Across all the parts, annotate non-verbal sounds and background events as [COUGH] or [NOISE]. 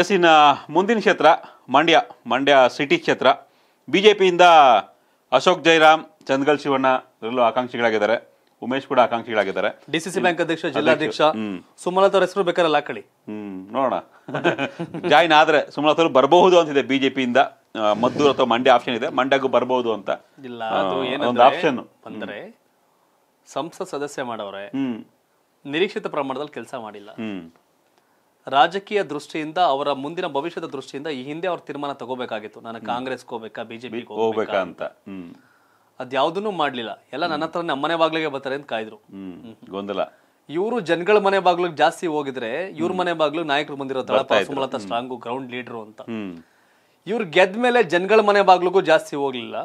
S ಇನ್ನು ಮುಂದಿನ ಕ್ಷೇತ್ರ ಮಂಡ್ಯ ಮಂಡ್ಯ ಸಿಟಿ ಕ್ಷೇತ್ರ ಬಿ ಜೆ ಪಿಯಿಂದ ಅಶೋಕ್ ಜೈರಾಮ್ ಚಂದ್ಗಲ್ ಶಿವಣ್ಣ ಎಲ್ಲರೂ ಆಕಾಂಕ್ಷಿಗಳಾಗಿದ್ದಾರೆ ಉಮೇಶ್ ಕೂಡ ಆಕಾಂಕ್ಷಿಗಳಾಗಿದ್ದಾರೆ ಡಿ ಸಿ ಸಿ ಬ್ಯಾಂಕ್ ಅಧ್ಯಕ್ಷ ಜಿಲ್ಲಾಧ್ಯಕ್ಷ ಸುಮಲತಾ ಅವ್ರ ಹೆಸರು ಬೇಕಾದ್ರೆ ಹಾಕಳಿ ಹ್ಮ್ ನೋಡೋಣ [LAUGHS] ಜಾಯಿನ್ ಆದ್ರೆ ಸುಮಲತಾ ಅವರು ಬರಬಹುದು ಅಂತಿದೆ ಬಿಜೆಪಿಯಿಂದ ಮದ್ದೂರು ಅಥವಾ ಮಂಡ್ಯ ಆಪ್ಷನ್ ಇದೆ ಮಂಡ್ಯಗೂ ಬರಬಹುದು ಅಂತ ಇಲ್ಲ ಅದು ಆಪ್ಷನ್ ಅಂದ್ರೆ ಸಂಸತ್ ಸದಸ್ಯ ಮಾಡೋರೆ ನಿರೀಕ್ಷಿತ ಪ್ರಮಾಣದಲ್ಲಿ ಕೆಲಸ ಮಾಡಿಲ್ಲ ರಾಜಕೀಯ ದೃಷ್ಟಿಯಿಂದ ಅವರ ಮುಂದಿನ ಭವಿಷ್ಯದ ದೃಷ್ಟಿಯಿಂದ ಈ ಹಿಂದೆ ಅವ್ರ ತೀರ್ಮಾನ ತಗೋಬೇಕಾಗಿತ್ತು ನಾನು ಕಾಂಗ್ರೆಸ್ ಹೋಗ್ಬೇಕಾ ಬಿಜೆಪಿ ಹೋಗ್ಬೇಕಾ ಅಂತ ಅದ್ಯಾವುದನ್ನು ಮಾಡ್ಲಿಲ್ಲ ಎಲ್ಲ ನನ್ನ ಹತ್ರ ನಮ್ಮನೆ ಬಾಗ್ಲಿಗೆ ಬರ್ತಾರೆ ಅಂತ ಕಾಯ್ದ್ರು ಗೊಂದಲ ಇವರು ಜನಗಳ ಮನೆ ಬಾಗ್ಲಿಗೆ ಜಾಸ್ತಿ ಹೋಗಿದ್ರೆ ಇವ್ರ ಮನೆ ಬಾಗ್ಲು ನಾಯಕರು ಬಂದಿರೋ ತಳಪ ಸುಮಲತಾ ಸ್ಟ್ರಾಂಗು ಗ್ರೌಂಡ್ ಲೀಡರ್ ಅಂತ ಇವ್ರು ಗೆದ್ದ ಮೇಲೆ ಜನಗಳ ಮನೆ ಬಾಗ್ಲಿಗೂ ಜಾಸ್ತಿ ಹೋಗ್ಲಿಲ್ಲ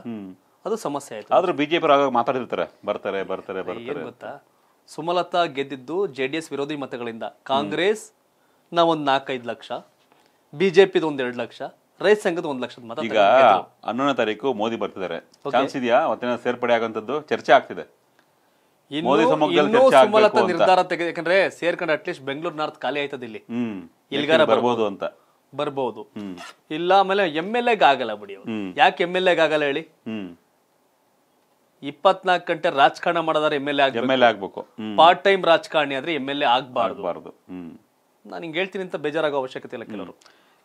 ಅದು ಸಮಸ್ಯೆ ಆಯ್ತು ಆದ್ರೆ ಬಿಜೆಪಿ ಮಾತಾಡಿರ್ತಾರೆ ಬರ್ತಾರೆ ಬರ್ತಾರೆ ಬರ್ತಾರೆ ಗೊತ್ತಾ ಸುಮಲತಾ ಗೆದ್ದಿದ್ದು ಜೆಡಿಎಸ್ ವಿರೋಧಿ ಮತಗಳಿಂದ ಕಾಂಗ್ರೆಸ್ ನಾವೊಂದು ನಾಲ್ಕೈದು ಲಕ್ಷ ಬಿ ಜೆ ಪಿದು ಲಕ್ಷ ರೈತ ಸಂಘದ ಒಂದು ಲಕ್ಷದ ಮತ ಈಗ ಹನ್ನೊಂದನೇ ತಾರೀಕು ಮೋದಿ ಬರ್ತಿದ್ದಾರೆ ಚಾನ್ಸ್ ಇದೆಯಾ ಮತ್ತೆ ಸೇರ್ಪಡೆ ಆಗುವಂತದ್ದು ಚರ್ಚೆ ಆಗ್ತಿದೆ ನಿರ್ಧಾರ ತೆಗೆದು ಯಾಕಂದ್ರೆ ಸೇರ್ಕೊಂಡು ಅಟ್ಲೀಸ್ಟ್ ಬೆಂಗಳೂರು ನಾರ್ತ್ ಖಾಲಿ ಆಯ್ತದ ಇಲ್ಲಿ ಎಲ್ಲಿಗಾರ ಬರ್ಬೋದು ಅಂತ ಬರ್ಬೋದು ಇಲ್ಲ ಆಮೇಲೆ ಎಮ್ ಎಲ್ ಎಗ್ ಆಗಲ್ಲ ಬಿಡಿ ಯಾಕೆ ಎಮ್ ಎಲ್ ಎಗ್ ಆಗಲ್ಲ ಹೇಳಿ ಹ್ಮ್ ಇಪ್ಪತ್ನಾಲ್ಕು ಗಂಟೆ ರಾಜಕಾರಣ ಮಾಡೋದಾದ್ರೆ ಎಮ್ ಎಲ್ ಎ ಎಮ್ ಆಗ್ಬೇಕು ಎಲ್ ಆಗ್ಬೇಕು ಪಾರ್ಟ್ ಟೈಮ್ ರಾಜಕಾರಣಿ ಆದ್ರೆ ಎಮ್ ಎಲ್ ಎ ಆಗ್ಬಾರ್ದು ಆಗ್ಬಾರ್ದು ಹ್ಮ್ ನಾನು ಹಿಂಗೆ ಹೇಳ್ತೀನಿ ಅಂತ ಬೇಜಾರಾಗೋ ಅವಶ್ಯಕತೆ ಇಲ್ಲ ಕೆಲವರು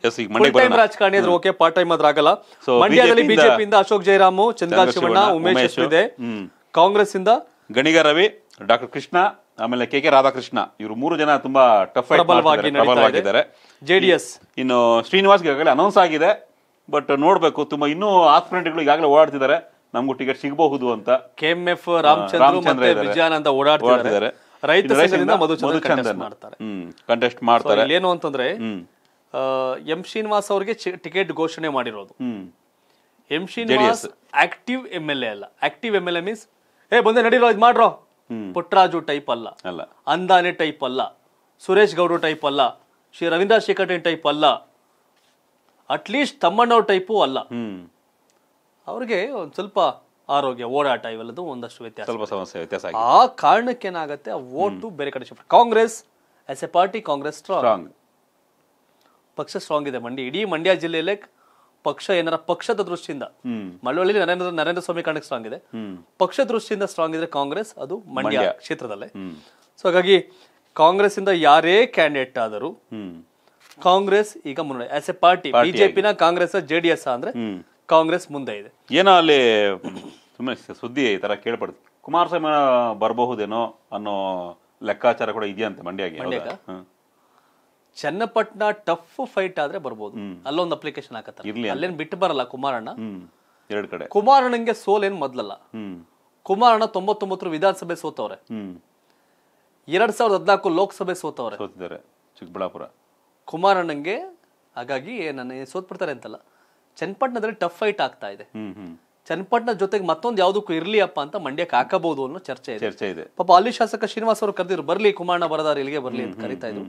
ಎಸ್ ಈಗ ಮಂಡ್ಯ ರಾಜಕಾರಣಿ ಓಕೆ ಪಾರ್ಟ್ ಟೈಮ್ ಆದ್ರೆ ಆಗಲ್ಲ ಮಂಡ್ಯದಲ್ಲಿ ಇಂದ ಅಶೋಕ್ ಜಯರಾಮು ಚಂದ್ರ ಶಿವಣ್ಣ ಉಮೇಶ್ ಇದೆ ಕಾಂಗ್ರೆಸ್ ಇಂದ ಗಣಿಗ ರವಿ ಡಾಕ್ಟರ್ ಕೃಷ್ಣ ಆಮೇಲೆ ಕೆ ಕೆ ರಾಧಾಕೃಷ್ಣ ಇವರು ಮೂರು ಜನ ತುಂಬಾ ಟಫ್ ಆಗಿದ್ದಾರೆ ಜೆಡಿಎಸ್ ಇನ್ನು ಶ್ರೀನಿವಾಸ್ ಈಗಾಗಲೇ ಅನೌನ್ಸ್ ಆಗಿದೆ ಬಟ್ ನೋಡ್ಬೇಕು ತುಂಬಾ ಇನ್ನೂ ಆಸ್ಪಿರೆಂಟ್ಗಳು ಈಗಾಗಲೇ ಓಡಾಡ್ತಿದ್ದಾರೆ ನಮ್ಗೂ ಟಿಕೆಟ್ ಸಿಗಬಹುದು ಅಂತ ಕೆಎಂಎಫ್ ರಾಮಚಂದ್ರ ವಿಜಯಾನಂದ ಓಡಾಡ್ತಿದ್ದಾರೆ ರೈತ ಮಾಡ್ತಾರೆ ಕಂಟೆಸ್ಟ್ ಮಾಡ್ತಾರೆ ಏನು ಅಂತಂದ್ರೆ ಎಂ ಶ್ರೀನಿವಾಸ್ ಅವರಿಗೆ ಟಿಕೆಟ್ ಘೋಷಣೆ ಮಾಡಿರೋದು M Srinivas active M L A ಅಲ್ಲ active M L A means ಏ ಬಂದೆ ನಡೀರೋ ಇದು ಮಾಡ್ರೋ ಪುಟ್ಟರಾಜು ಟೈಪ್ ಅಲ್ಲ ಅಂದಾನೆ ಟೈಪ್ ಅಲ್ಲ ಸುರೇಶ್ ಗೌಡ್ರು ಟೈಪ್ ಅಲ್ಲ ಶ್ರೀ ರವೀಂದ್ರ ಶೇಖರ್ ಟೈಪ್ ಅಲ್ಲ ಅಟ್ಲೀಸ್ಟ್ ತಮ್ಮಣ್ಣವ್ರ ಟೈಪು ಅಲ್ಲ ಅವ್ರಿಗೆ ಒಂದು ಸ್ವಲ್ಪ ಆರೋಗ್ಯ ಓಡಾಟ ಇವೆಲ್ಲದೂ ಒಂದಷ್ಟು ವ್ಯತ್ಯಾಸ ಸ್ವಲ್ಪ ಸಮಸ್ಯೆ ವ್ಯತ್ಯಾಸ ಆ ಕಾರಣಕ್ಕೆ ಏನಾಗುತ್ತೆ ಆ ಬೇರೆ ಕಡೆ shift Congress as a party Congress strong ಪಕ್ಷ ಸ್ಟ್ರಾಂಗ್ ಇದೆ ಮಂಡ್ಯ ಇಡೀ ಮಂಡ್ಯ ಜಿಲ್ಲೆಯಲ್ಲೇ ಪಕ್ಷ ಏನಾರ ಪಕ್ಷದ ದೃಷ್ಟಿಯಿಂದ ಮಳವಳ್ಳಿ ನರೇಂದ್ರ ನರೇಂದ್ರ ಸ್ವಾಮಿ ಕಾರಣಕ್ಕೆ ಸ್ಟ್ರಾಂಗ್ ಇದೆ ಪಕ್ಷ ದೃಷ್ಟಿಯಿಂದ ಸ್ಟ್ರಾಂಗ್ ಇದ್ರೆ ಕಾಂಗ್ರೆಸ್ ಅದು ಮಂಡ್ಯ ಕ್ಷೇತ್ರದಲ್ಲೇ ಸೊ ಹಾಗಾಗಿ ಕಾಂಗ್ರೆಸ್ ಇಂದ ಯಾರೇ ಕ್ಯಾಂಡಿಡೇಟ್ ಆದರೂ ಕಾಂಗ್ರೆಸ್ ಈಗ ಮುನ್ನಡೆ ಆಸ್ ಎ ಪಾರ್ಟಿ ಬಿಜೆಪಿನ ಕಾಂಗ್ರೆಸ್ ಜೆಡಿಎಸ್ ಅಂದ್ರೆ ಕಾಂಗ್ರೆಸ್ ಮುಂದೆ ಇದೆ ಏನೋ ಅಲ್ಲಿ ಸುಮ್ಮನೆ ಸುದ್ದಿ ಈ ಥರ ಕೇಳ್ಪಡ್ತು ಕುಮಾರಸ್ವಾಮಿ ಬರಬಹುದೇನೋ ಅನ್ನೋ ಲೆಕ್ಕಾಚಾರ ಕೂಡ ಇದೆಯಂತೆ ಮಂಡ್ಯಗೆ ಚನ್ನಪಟ್ಟಣ ಟಫ್ ಫೈಟ್ ಆದ್ರೆ ಬರ್ಬೋದು ಅಲ್ಲೊಂದು ಅಪ್ಲಿಕೇಶನ್ ಹಾಕತ್ತಾರೆ ಅಲ್ಲೇನ್ ಬಿಟ್ಟು ಬರಲ್ಲ ಕುಮಾರಣ್ಣ ಎರಡು ಕಡೆ ಕುಮಾರಣ್ಣಂಗೆ ಸೋಲ್ ಏನ್ ಮೊದ್ಲಲ್ಲ ಕುಮಾರಣ್ಣ ತೊಂಬತ್ತೊಂಬತ್ತರ ವಿಧಾನಸಭೆ ಸೋತವ್ರೆ ಎರಡ್ ಸಾವಿರದ ಹದಿನಾಲ್ಕು ಲೋಕಸಭೆ ಸೋತವ್ರೆ ಸೋತಿದ್ದಾರೆ ಚಿಕ್ಕಬಳ್ಳಾಪುರ ಕುಮಾರಣ್ಣಂಗೆ ಹಾಗಾಗಿ ನನ್ನ ಸೋತ್ಬಿಡ್ತಾರೆ ಅಂತಲ್ಲ ಚನ್ನಪಟ್ಟಣದಲ್ಲಿ ಟಫ್ ಫೈಟ್ ಆಗ್ತಾ ಇದೆ ಚನ್ನಪಟ್ಟಣ ಜೊತೆಗೆ ಮತ್ತೊಂದು ಯಾವುದಕ್ಕೂ ಅಪ್ಪ ಅಂತ ಮಂಡ್ಯಕ್ಕೆ ಹಾಕಬಹುದು ಅನ್ನೋ ಚರ್ಚೆ ಇದೆ ಚರ್ಚೆ ಇದೆ ಪಾಪ ಅಲ್ಲಿ ಶಾಸಕ ಶ್ರೀನಿವಾಸ್ ಅವರು ಕರೆದಿದ್ರು ಬರ್ಲಿ ಕುಮಾರಣ್ಣ ಬರದಾರ ಇಲ್ಲಿಗೆ ಬರ್ಲಿ ಅಂತ ಕರಿತಾ ಇದ್ರು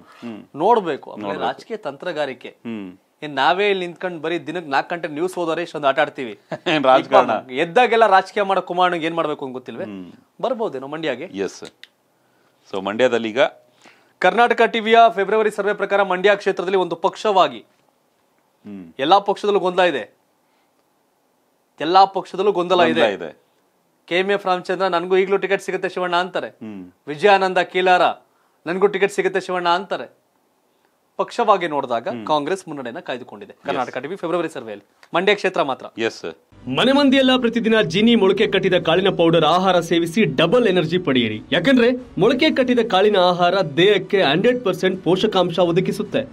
ನೋಡ್ಬೇಕು ಆಮೇಲೆ ರಾಜಕೀಯ ತಂತ್ರಗಾರಿಕೆ ಏನ್ ನಾವೇ ಇಲ್ಲಿ ನಿಂತ್ಕೊಂಡು ಬರೀ ದಿನಕ್ಕೆ ನಾಲ್ಕು ಗಂಟೆ ನ್ಯೂಸ್ ಹೋದ್ರೆ ಇಷ್ಟೊಂದು ಆಟ ಆಡ್ತೀವಿ [LAUGHS] ರಾಜಕಾರಣ ಎದ್ದಾಗೆಲ್ಲ ರಾಜಕೀಯ ಮಾಡೋ ಕುಮಾರಣ್ಣ ಏನ್ ಮಾಡ್ಬೇಕು ಅಂತ ಗೊತ್ತಿಲ್ವೇ ಬರ್ಬೋದೇನೋ ಮಂಡ್ಯಗೆ ಎಸ್ ಸೊ ಮಂಡ್ಯದಲ್ಲಿ ಈಗ ಕರ್ನಾಟಕ ಟಿವಿಯ ಫೆಬ್ರವರಿ ಸರ್ವೆ ಪ್ರಕಾರ ಮಂಡ್ಯ ಕ್ಷೇತ್ರದಲ್ಲಿ ಒಂದು ಪಕ್ಷವಾಗಿ ಎಲ್ಲಾ ಪಕ್ಷದಲ್ಲೂ ಗೊಂದಲ ಇದೆ ಎಲ್ಲಾ ಪಕ್ಷದಲ್ಲೂ ಗೊಂದಲ ಇದೆ ಕೆ ಎಂ ಎಫ್ ರಾಮಚಂದ್ರ ನನಗೂ ಈಗಲೂ ಟಿಕೆಟ್ ಸಿಗುತ್ತೆ ಶಿವಣ್ಣ ಅಂತಾರೆ ವಿಜಯಾನಂದ ಕೀಲಾರ ನನಗೂ ಟಿಕೆಟ್ ಸಿಗುತ್ತೆ ಶಿವಣ್ಣ ಅಂತಾರೆ ಪಕ್ಷವಾಗಿ ನೋಡಿದಾಗ ಕಾಂಗ್ರೆಸ್ ಮುನ್ನಡೆಯನ್ನ ಕಾಯ್ದುಕೊಂಡಿದೆ ಕರ್ನಾಟಕ ಟಿವಿ ಫೆಬ್ರವರಿ ಸರ್ವೆಯಲ್ಲಿ ಮಂಡ್ಯ ಕ್ಷೇತ್ರ ಮಾತ್ರ ಎಸ್ ಮನೆ ಮಂದಿಯೆಲ್ಲ ಪ್ರತಿದಿನ ಜಿನಿ ಮೊಳಕೆ ಕಟ್ಟಿದ ಕಾಳಿನ ಪೌಡರ್ ಆಹಾರ ಸೇವಿಸಿ ಡಬಲ್ ಎನರ್ಜಿ ಪಡೆಯಿರಿ ಯಾಕಂದ್ರೆ ಮೊಳಕೆ ಕಟ್ಟಿದ ಕಾಳಿನ ಆಹಾರ ದೇಹಕ್ಕೆ ಹಂಡ್ರೆಡ್ ಪರ್ಸೆಂಟ್ ಪೋಷಕಾಂಶ ಒದಗಿಸುತ್ತೆ